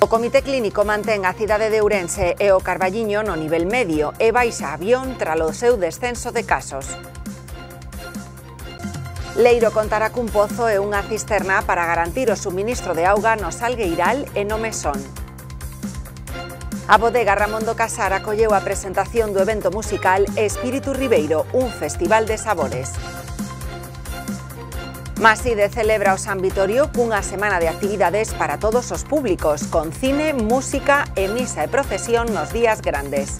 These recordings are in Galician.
O Comité Clínico mantén a cidade de Ourense e o Carballiño no nivel medio e baixa avión tralo seu descenso de casos. Leiro contará cun pozo e unha cisterna para garantir o suministro de auga no Salgueiral e no Mesón. A bodega Ramondo Casar acolleu a presentación do evento musical Espíritu Ribeiro, un festival de sabores. de celebra o San Vitorio una semana de actividades para todos los públicos, con cine, música e misa e procesión los días grandes.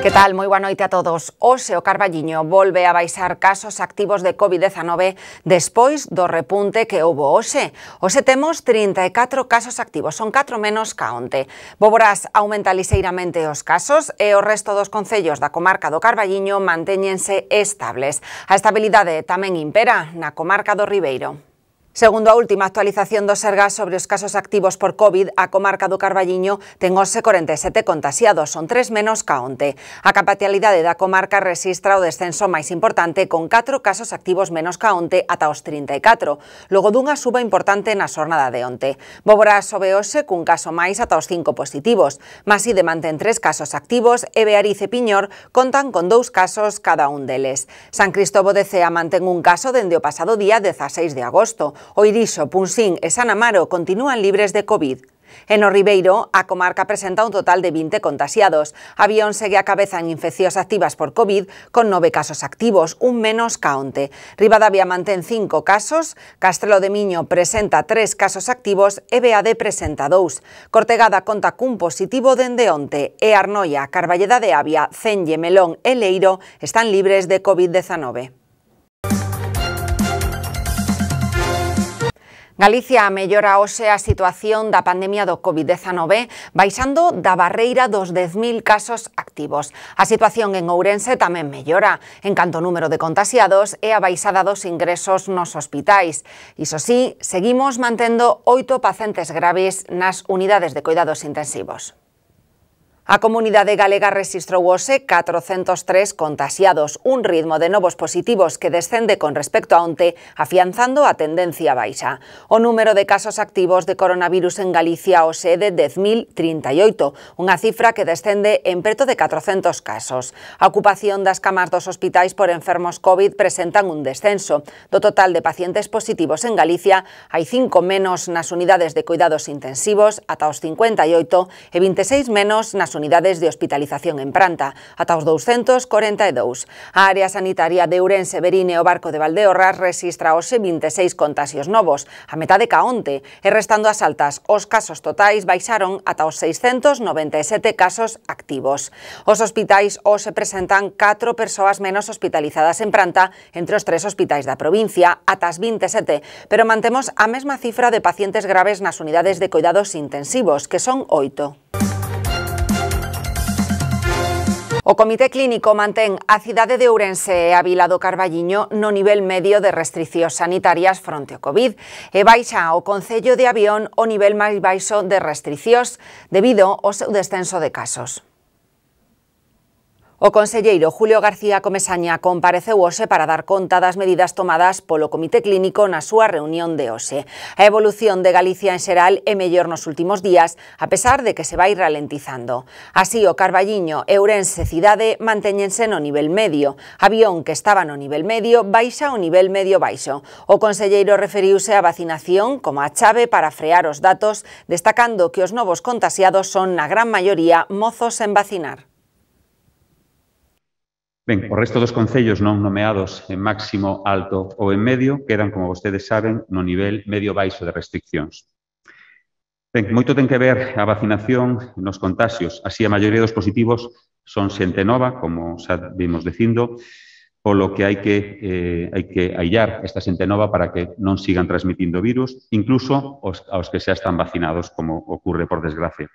Que tal? Moi boa noite a todos. Ose o Carballiño volve a baixar casos activos de COVID-19 despois do repunte que houbo ose. Ose temos 34 casos activos, son 4 menos ca onte. Boborás aumenta liseiramente os casos e o resto dos concellos da comarca do Carballiño mantéñense estables. A estabilidade tamén impera na comarca do Ribeiro. Segundo a última actualización do Sergas sobre los casos activos por COVID, a comarca do Carballiño ten 47 contasiados, son tres menos ca onte. A de la comarca registra o descenso más importante con cuatro casos activos menos que onte ata os 34, e logo dunha suba importante na xornada de onte. Bóbora sobe con un caso máis ata os 5 positivos, mas de mantén tres casos activos e Beariz e Piñor contan con dos casos cada un deles. San Cristóbal de Cea mantén un caso dende o pasado día 16 de agosto, Oiriso, Punxín e San Amaro continúan libres de COVID. En o Ribeiro, a comarca presenta un total de 20 contasiados. Avión segue a cabeza en infeccións activas por COVID, con nove casos activos, un menos caonte. onte. Rivadavia mantén cinco casos, Castelo de Miño presenta tres casos activos e BAD presenta dous. Cortegada conta cun positivo dende onte e Arnoia, Carballeda de Avia, Cenlle, Melón e Leiro están libres de COVID-19. Galicia mellora hoxe a situación da pandemia do COVID-19 baixando da barreira dos 10.000 casos activos. A situación en Ourense tamén mellora en canto número de contasiados e a baixada dos ingresos nos hospitais. Iso sí, seguimos mantendo oito pacientes graves nas unidades de cuidados intensivos. A comunidade galega registrou hoxe 403 contasiados, un ritmo de novos positivos que descende con respecto a onte, afianzando a tendencia baixa. O número de casos activos de coronavirus en Galicia hoxe é de 10.038, unha cifra que descende en preto de 400 casos. A ocupación das camas dos hospitais por enfermos COVID presentan un descenso. Do total de pacientes positivos en Galicia, hai 5 menos nas unidades de cuidados intensivos, ata os 58, e 26 menos nas nas unidades de hospitalización en Pranta, ata os 242. A área sanitaria de Ourense, Berine e o Barco de Valdeorras registra hoxe 26 contasios novos, a metade ca onte, e restando as altas, os casos totais baixaron ata os 697 casos activos. Os hospitais hoxe presentan 4 persoas menos hospitalizadas en Pranta, entre os tres hospitais da provincia, ata as 27, pero mantemos a mesma cifra de pacientes graves nas unidades de cuidados intensivos, que son 8. O Comité Clínico mantén a cidade de Ourense e a Vila do Carballiño no nivel medio de restriccións sanitarias fronte ao Covid e baixa ao Concello de Avión o nivel máis baixo de restriccións debido ao seu descenso de casos. O conselleiro Julio García Comesaña compareceu hoxe para dar conta das medidas tomadas polo Comité Clínico na súa reunión de hoxe. A evolución de Galicia en xeral é mellor nos últimos días, a pesar de que se vai ralentizando. Así, o Carballiño e Ourense Cidade mantéñense no nivel medio. Avión que estaba no nivel medio baixa o nivel medio baixo. O conselleiro referiuse á vacinación como a chave para frear os datos, destacando que os novos contasiados son na gran maioría mozos en vacinar. Ben, o resto dos concellos non nomeados en máximo, alto ou en medio quedan, como vostedes saben, no nivel medio-baixo de restriccións. Ben, moito ten que ver a vacinación nos contagios. Así, a maioría dos positivos son xente nova, como xa vimos dicindo, polo que hai que eh, hai que aillar esta xente nova para que non sigan transmitindo virus, incluso os, aos que xa están vacinados, como ocurre por desgracia.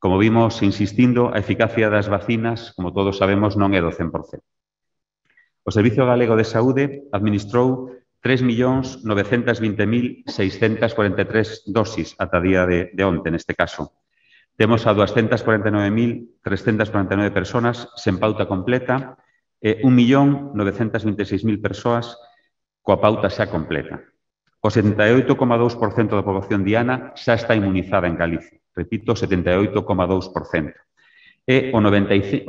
Como vimos insistindo, a eficacia das vacinas, como todos sabemos, non é do 100%. O Servicio Galego de Saúde administrou 3.920.643 dosis ata día de, de onte, neste caso. Temos a 249.349 persoas sen pauta completa e 1.926.000 persoas coa pauta xa completa. O 78,2% da poboación diana xa está inmunizada en Galicia repito, 78,2%. E o 95,2%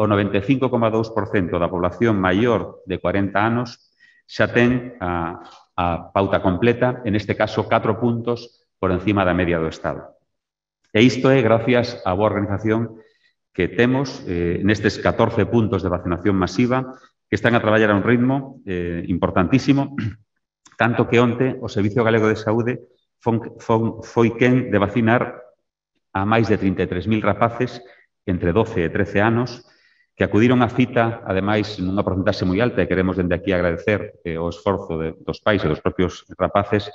da población maior de 40 anos xa ten a, a pauta completa, en este caso 4 puntos por encima da media do Estado. E isto é gracias á boa organización que temos eh, nestes 14 puntos de vacinación masiva que están a traballar a un ritmo eh, importantísimo, tanto que onte o Servicio Galego de Saúde fon, fon, foi quen de vacinar a máis de 33.000 rapaces entre 12 e 13 anos que acudiron á cita, ademais, nunha porcentaxe moi alta, e queremos dende aquí agradecer eh, o esforzo de, dos pais e dos propios rapaces,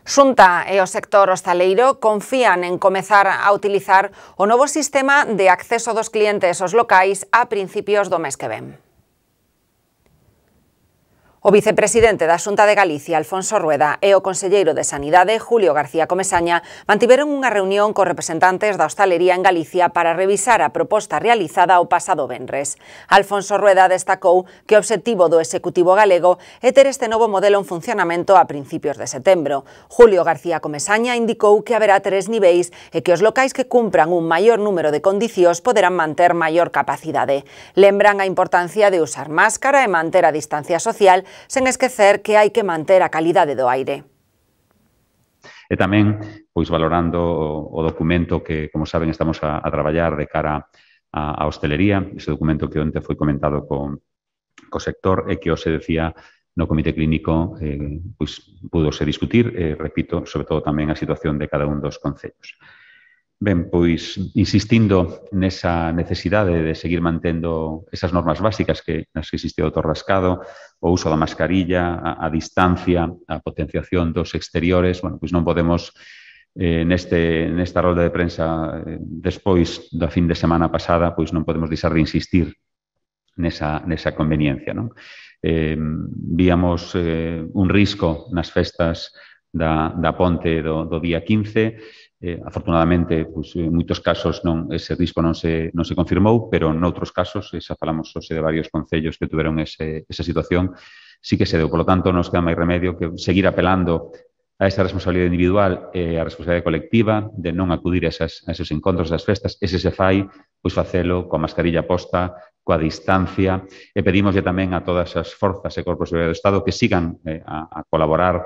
Xunta e o sector hostaleiro confían en comezar a utilizar o novo sistema de acceso dos clientes aos locais a principios do mes que ven. O vicepresidente da Xunta de Galicia, Alfonso Rueda, e o conselleiro de Sanidade, Julio García Comesaña, mantiveron unha reunión co representantes da hostalería en Galicia para revisar a proposta realizada o pasado venres. Alfonso Rueda destacou que o obxectivo do Executivo galego é ter este novo modelo en funcionamento a principios de setembro. Julio García Comesaña indicou que haberá tres niveis e que os locais que cumpran un maior número de condicións poderán manter maior capacidade. Lembran a importancia de usar máscara e manter a distancia social sen esquecer que hai que manter a calidade do aire. E tamén, pois valorando o, documento que, como saben, estamos a, a traballar de cara a, a hostelería, ese documento que onte foi comentado con, co sector e que hoxe se decía no comité clínico eh, pois, pudose discutir, eh, repito, sobre todo tamén a situación de cada un dos concellos. Ben, pois insistindo nesa necesidade de seguir mantendo esas normas básicas que nas que existe o torrascado, o uso da mascarilla, a, a distancia, a potenciación dos exteriores, bueno, pois non podemos eh, neste, nesta rolda de prensa eh, despois da fin de semana pasada, pois non podemos deixar de insistir nesa, nesa conveniencia. Non? Eh, víamos eh, un risco nas festas da, da ponte do, do día 15, Eh, afortunadamente, pues, eh, en moitos casos non ese risco non se, non se confirmou, pero en outros casos, eh, xa falamos hoxe de varios concellos que tuveron ese, esa situación, sí que se deu. Por lo tanto, nos queda máis remedio que seguir apelando a esa responsabilidade individual e eh, a responsabilidade colectiva de non acudir a, esas, a esos encontros das festas. ese se fai, pois facelo coa mascarilla posta, coa distancia. E pedimoslle tamén a todas as forzas e corpos de do Estado que sigan eh, a, a colaborar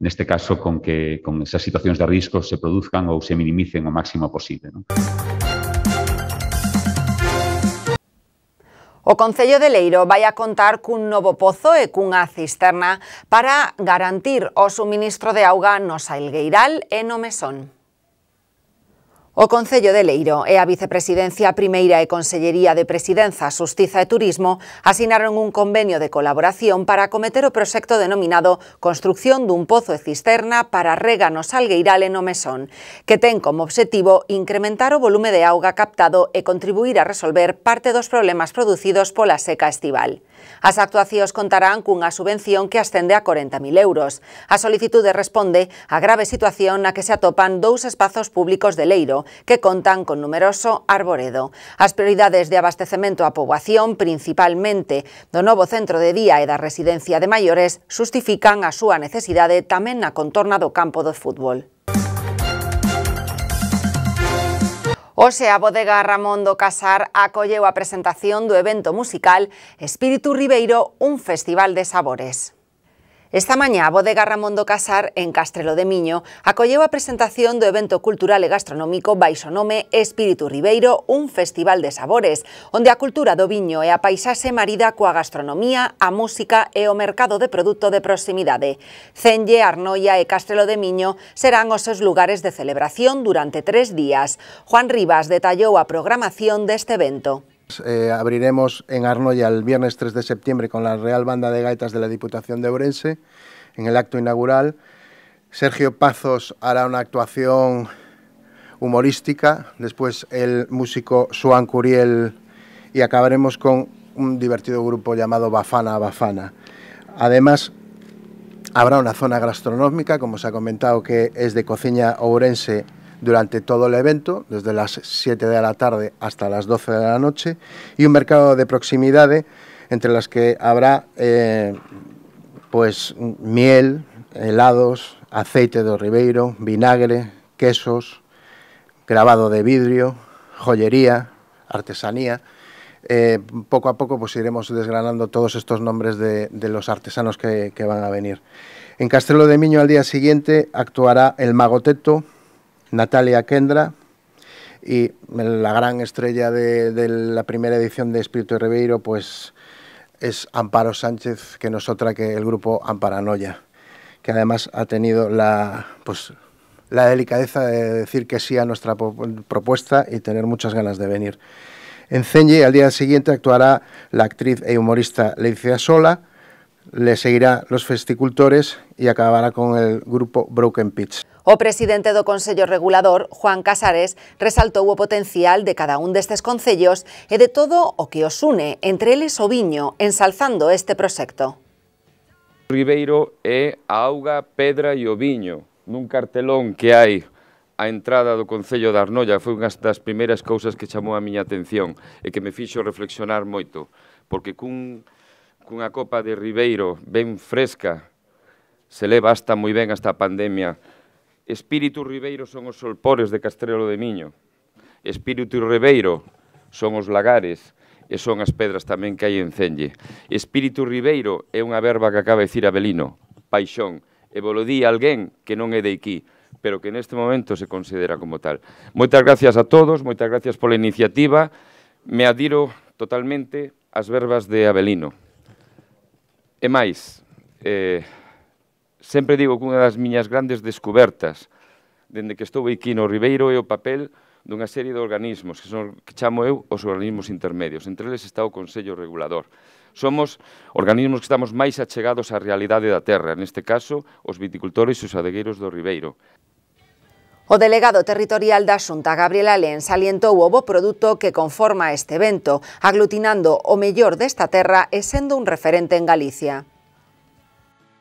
neste caso con que con esas situacións de risco se produzcan ou se minimicen o máximo posible. Non? O Concello de Leiro vai a contar cun novo pozo e cunha cisterna para garantir o suministro de auga no Sailgueiral e no Mesón. O Concello de Leiro e a Vicepresidencia Primeira e Consellería de Presidenza, Xustiza e Turismo asinaron un convenio de colaboración para acometer o proxecto denominado Construcción dun pozo e cisterna para rega no Salgueiral e no Mesón, que ten como obxectivo incrementar o volume de auga captado e contribuir a resolver parte dos problemas producidos pola seca estival. As actuacións contarán cunha subvención que ascende a 40.000 euros. A solicitude responde a grave situación na que se atopan dous espazos públicos de Leiro, que contan con numeroso arboredo. As prioridades de abastecemento á poboación, principalmente do novo centro de día e da residencia de maiores, justifican a súa necesidade tamén na contorna do campo do fútbol. Hoxe a bodega Ramón do Casar acolleu a presentación do evento musical Espíritu Ribeiro, un festival de sabores. Esta mañá a Bodega Ramón do Casar, en Castrelo de Miño, acolleu a presentación do evento cultural e gastronómico baixo nome Espíritu Ribeiro, un festival de sabores, onde a cultura do viño e a paisaxe marida coa gastronomía, a música e o mercado de produto de proximidade. Cenlle, Arnoia e Castrelo de Miño serán os seus lugares de celebración durante tres días. Juan Rivas detallou a programación deste evento. Eh, abriremos en Arnoya el viernes 3 de septiembre con la Real Banda de Gaitas de la Diputación de Orense, en el acto inaugural. Sergio Pazos hará una actuación humorística, después el músico Suan Curiel y acabaremos con un divertido grupo llamado Bafana Bafana. Además, habrá una zona gastronómica, como se ha comentado, que es de cocina ourense durante todo el evento, desde las 7 de la tarde hasta las 12 de la noche, y un mercado de proximidades entre las que habrá eh, pues miel, helados, aceite de Ribeiro, vinagre, quesos, grabado de vidrio, joyería, artesanía. Eh, poco a poco pues iremos desgranando todos estos nombres de, los artesanos que, que, van a venir. En Castelo de Miño al día siguiente actuará el Magoteto, Natalia Kendra y la gran estrella de, la primera edición de Espíritu Ribeiro pues es Amparo Sánchez, que no es otra que el grupo Amparanoia, que además ha tenido la, pues, la delicadeza de decir que sí a nuestra propuesta y tener muchas ganas de venir. En Cenye, al día siguiente, actuará la actriz e humorista Leicia Sola, le seguirá los festicultores e acabará con el grupo Broken Pitch. O presidente do Consello Regulador, Juan Casares, resaltou o potencial de cada un destes concellos e de todo o que os une, entre eles o viño, ensalzando este proxecto. Ribeiro é a auga, pedra e o viño, nun cartelón que hai a entrada do Concello da Arnoia foi unha das primeiras cousas que chamou a miña atención e que me fixo reflexionar moito, porque cun cunha copa de Ribeiro ben fresca, se leva hasta moi ben hasta a pandemia. Espírito Ribeiro son os solpores de Castrelo de Miño. Espírito Ribeiro son os lagares e son as pedras tamén que hai en Cenlle. Espírito Ribeiro é unha verba que acaba de dicir Abelino, paixón, e volo di alguén que non é de aquí, pero que neste momento se considera como tal. Moitas gracias a todos, moitas gracias pola iniciativa, me adiro totalmente ás verbas de Abelino. E máis, eh, sempre digo que unha das miñas grandes descubertas dende que estou aquí no Ribeiro é o papel dunha serie de organismos que, son, que chamo eu os organismos intermedios. Entre eles está o Consello Regulador. Somos organismos que estamos máis achegados á realidade da terra, neste caso, os viticultores e os adegueiros do Ribeiro. O delegado territorial da Xunta Gabriela Alén, salientou o bo produto que conforma este evento, aglutinando o mellor desta terra e sendo un referente en Galicia.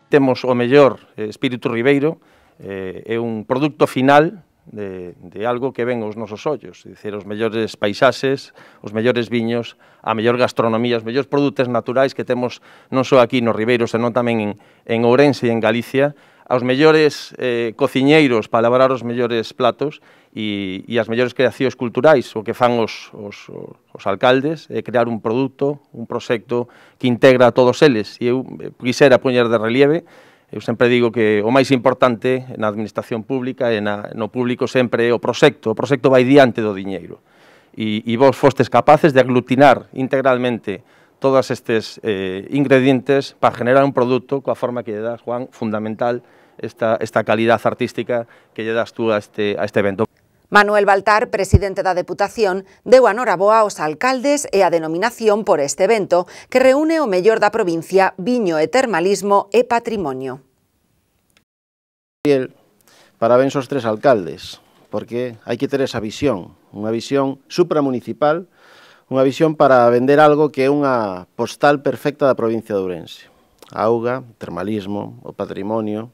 Temos o mellor eh, espírito ribeiro, eh, é un produto final de, de algo que ven os nosos ollos, é dicir, os mellores paisaxes, os mellores viños, a mellor gastronomía, os mellores produtos naturais que temos non só aquí nos ribeiros, senón tamén en, en Ourense e en Galicia, aos mellores eh, cociñeiros para elaborar os mellores platos e, e as mellores creacións culturais, o que fan os, os, os alcaldes, é crear un produto, un proxecto que integra a todos eles. E eu eh, quisera poñer de relieve Eu sempre digo que o máis importante na administración pública e na, no público sempre é o proxecto. O proxecto vai diante do diñeiro. E, e vos fostes capaces de aglutinar integralmente todos estes eh, ingredientes para generar un produto coa forma que lle das, Juan, fundamental esta, esta calidad artística que lle das tú a este, a este evento. Manuel Baltar, presidente da Deputación, deu a noraboa aos alcaldes e a denominación por este evento que reúne o mellor da provincia viño e termalismo e patrimonio. Parabéns aos tres alcaldes, porque hai que ter esa visión, unha visión supramunicipal unha visión para vender algo que é unha postal perfecta da provincia de Ourense. A auga, o termalismo, o patrimonio,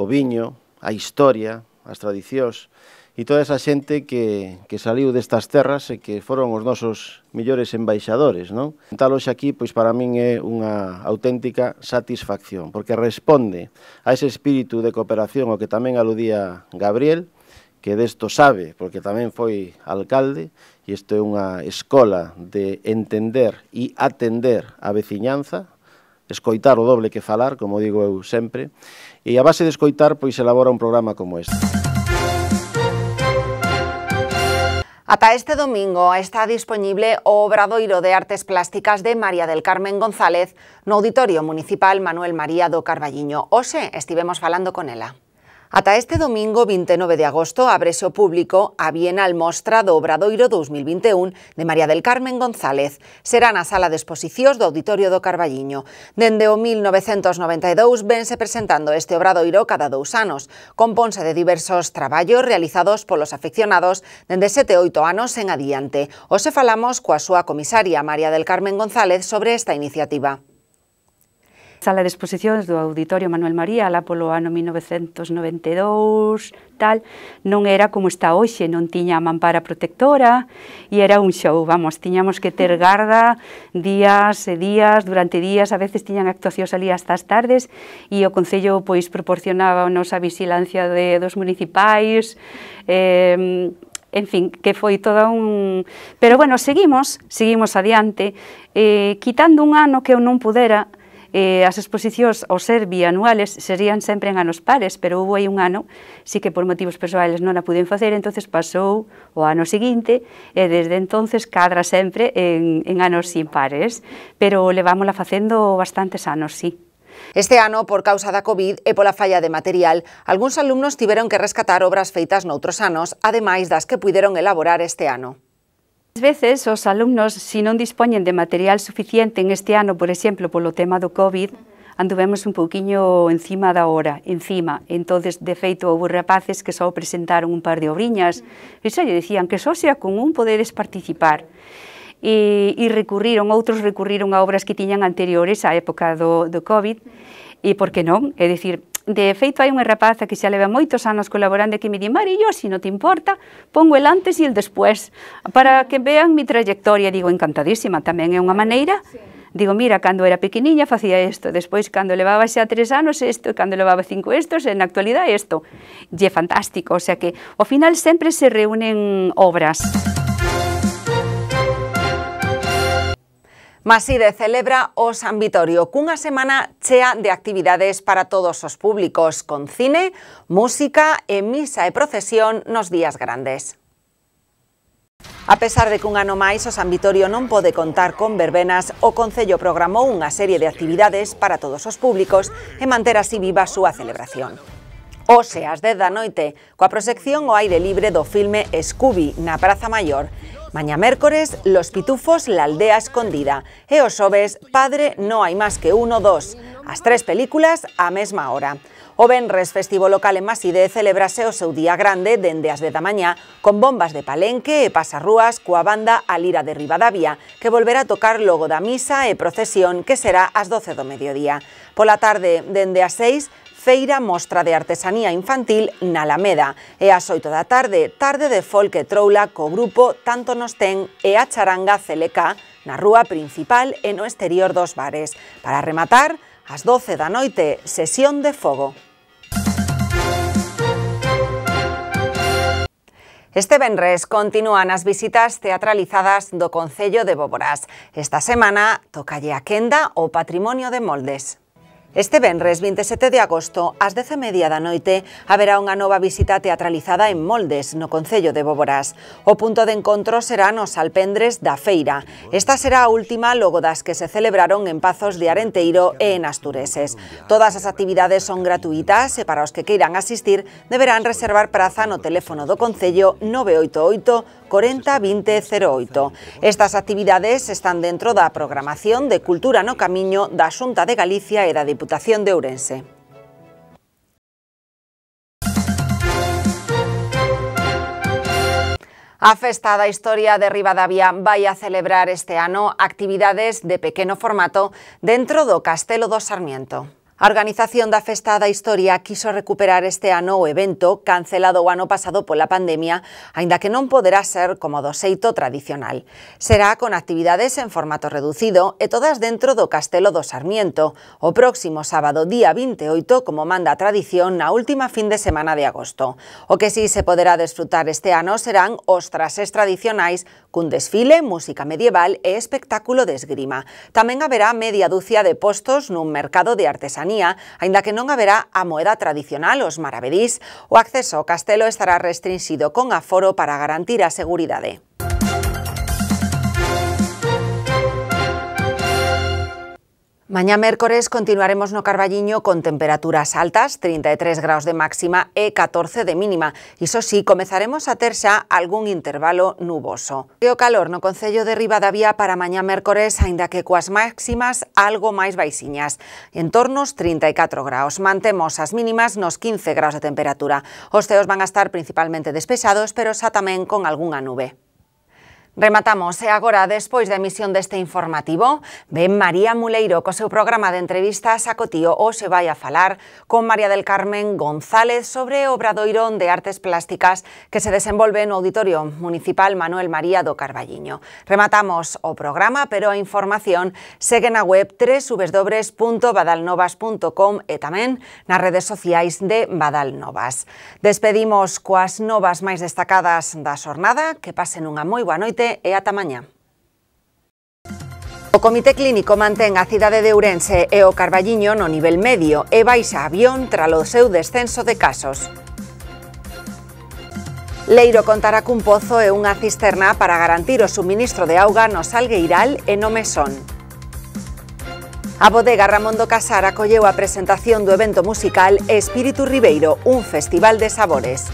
o viño, a historia, as tradicións e toda esa xente que, que saliu destas terras e que foron os nosos millores embaixadores, non? hoxe aquí, pois para min é unha auténtica satisfacción, porque responde a ese espírito de cooperación ao que tamén aludía Gabriel, que desto sabe, porque tamén foi alcalde, e isto é unha escola de entender e atender a veciñanza, escoitar o doble que falar, como digo eu sempre, e a base de escoitar pois elabora un programa como este. Ata este domingo está disponible o Obradoiro de Artes Plásticas de María del Carmen González no Auditorio Municipal Manuel María do Carballiño. Ose estivemos falando con ela. Ata este domingo 29 de agosto abrese o público a Bienal Mostra do Obradoiro 2021 de María del Carmen González. Será na sala de exposicións do Auditorio do Carballiño. Dende o 1992 vense presentando este obradoiro cada dous anos. Componse de diversos traballos realizados polos afeccionados dende sete oito anos en adiante. Ose falamos coa súa comisaria María del Carmen González sobre esta iniciativa. Sala de exposicións do Auditorio Manuel María, lá polo ano 1992, tal, non era como está hoxe, non tiña a mampara protectora e era un show, vamos, tiñamos que ter garda días e días, durante días, a veces tiñan actuacións ali hasta as tardes e o Concello pois proporcionaba a vigilancia de, dos municipais, eh, en fin, que foi toda un... Pero bueno, seguimos, seguimos adiante, eh, quitando un ano que eu non pudera, eh, as exposicións, ao ser bianuales, serían sempre en anos pares, pero houve aí un ano, sí que por motivos persoais non a puden facer, entonces pasou o ano seguinte, e desde entonces cadra sempre en, en anos impares, pero levámola facendo bastantes anos, sí. Este ano, por causa da COVID e pola falla de material, algúns alumnos tiveron que rescatar obras feitas noutros anos, ademais das que puideron elaborar este ano. As veces os alumnos, se non dispoñen de material suficiente en este ano, por exemplo, polo tema do COVID, anduvemos un pouquiño encima da hora, encima. entonces de feito, houve rapaces que só presentaron un par de obriñas, e xa lle dicían que só sea con un podedes participar. E, e recurriron, outros recurriron a obras que tiñan anteriores á época do, do COVID, e por que non? É dicir, De feito, hai unha rapaza que xa leva moitos anos colaborando que me di, Mari, yo, se si non te importa, pongo el antes e el después, para que vean mi trayectoria. Digo, encantadísima, tamén é unha maneira. Digo, mira, cando era pequeniña facía isto, despois cando levaba xa tres anos isto, cando levaba cinco estos, en actualidade isto. E é fantástico, o sea que ao final sempre se reúnen obras. Música Maside celebra o San Vitorio cunha semana chea de actividades para todos os públicos, con cine, música e misa e procesión nos días grandes. A pesar de que un ano máis o San Vitorio non pode contar con verbenas, o Concello programou unha serie de actividades para todos os públicos e manter así viva a súa celebración. Hoxe ás 10 da noite, coa proxección ao aire libre do filme Scooby na Praza Maior Maña mércores, Los Pitufos, La Aldea Escondida. Eos Oves, Padre, No Hay Más Que Uno, Dos. As tres películas a mesma hora. O Benres, festivo local en Maside, celebrase o seu día grande dende as de Tamaña con bombas de Palenque e Pasarrúas coa banda Alira de Rivadavia, que volverá a tocar logo da misa e procesión que será las 12 do mediodía. Por la tarde, dende as 6, feira mostra de artesanía infantil na Alameda. E ás 8 da tarde, tarde de folk e troula co grupo Tanto nos ten e a charanga Celeca na rúa principal e no exterior dos bares. Para rematar, ás 12 da noite, sesión de fogo. Este venres continúan as visitas teatralizadas do Concello de Boborás. Esta semana tocalle a quenda o patrimonio de moldes. Este venres 27 de agosto, ás 10:30 da noite, haberá unha nova visita teatralizada en Moldes, no Concello de Bóboras. O punto de encontro será nos alpendres da feira. Esta será a última logo das que se celebraron en Pazos de Arenteiro e en Astureses. Todas as actividades son gratuitas e para os que queiran asistir deberán reservar praza no teléfono do Concello 988 40 20 08. Estas actividades están dentro da programación de Cultura no Camiño da Xunta de Galicia e da Diputación Diputación de Ourense. A historia de Rivadavia vaya a celebrar este año actividades de pequeño formato dentro do Castelo do Sarmiento. A organización da Festa da Historia quiso recuperar este ano o evento cancelado o ano pasado pola pandemia, aínda que non poderá ser como do xeito tradicional. Será con actividades en formato reducido e todas dentro do Castelo do Sarmiento, o próximo sábado día 28, como manda a tradición, na última fin de semana de agosto. O que sí se poderá desfrutar este ano serán os trasés tradicionais cun desfile, música medieval e espectáculo de esgrima. Tamén haberá media dúcia de postos nun mercado de artesanía, aínda que non haberá a moeda tradicional, os maravedís. O acceso ao castelo estará restringido con aforo para garantir a seguridade. Mañá mércores continuaremos no Carballiño con temperaturas altas, 33 graus de máxima e 14 de mínima. Iso sí, comezaremos a ter xa algún intervalo nuboso. o calor no Concello de Ribadavia para mañá mércores, aínda que coas máximas algo máis baixiñas. en torno aos 34 graus. Mantemos as mínimas nos 15 graus de temperatura. Os ceos van a estar principalmente despexados, pero xa tamén con algunha nube. Rematamos e agora, despois da emisión deste informativo, ven María Muleiro co seu programa de entrevistas a Cotío ou se vai a falar con María del Carmen González sobre o Obradoiro de Artes Plásticas que se desenvolve no Auditorio Municipal Manuel María do Carballiño. Rematamos o programa, pero a información segue na web www.badalnovas.com e tamén nas redes sociais de Badalnovas. Despedimos coas novas máis destacadas da xornada, que pasen unha moi boa noite noite e ata mañá. O Comité Clínico mantén a cidade de Ourense e o Carballiño no nivel medio e baixa avión tralo seu descenso de casos. Leiro contará cun pozo e unha cisterna para garantir o suministro de auga no Salgueiral e no Mesón. A bodega Ramón do Casar acolleu a presentación do evento musical Espírito Ribeiro, un festival de sabores.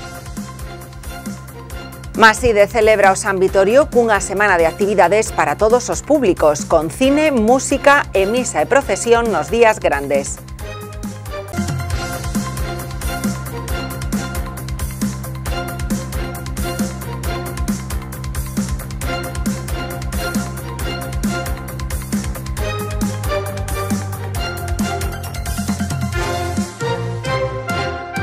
de celebra o San Vitorio una semana de actividades para todos los públicos, con cine, música e misa y e procesión los días grandes.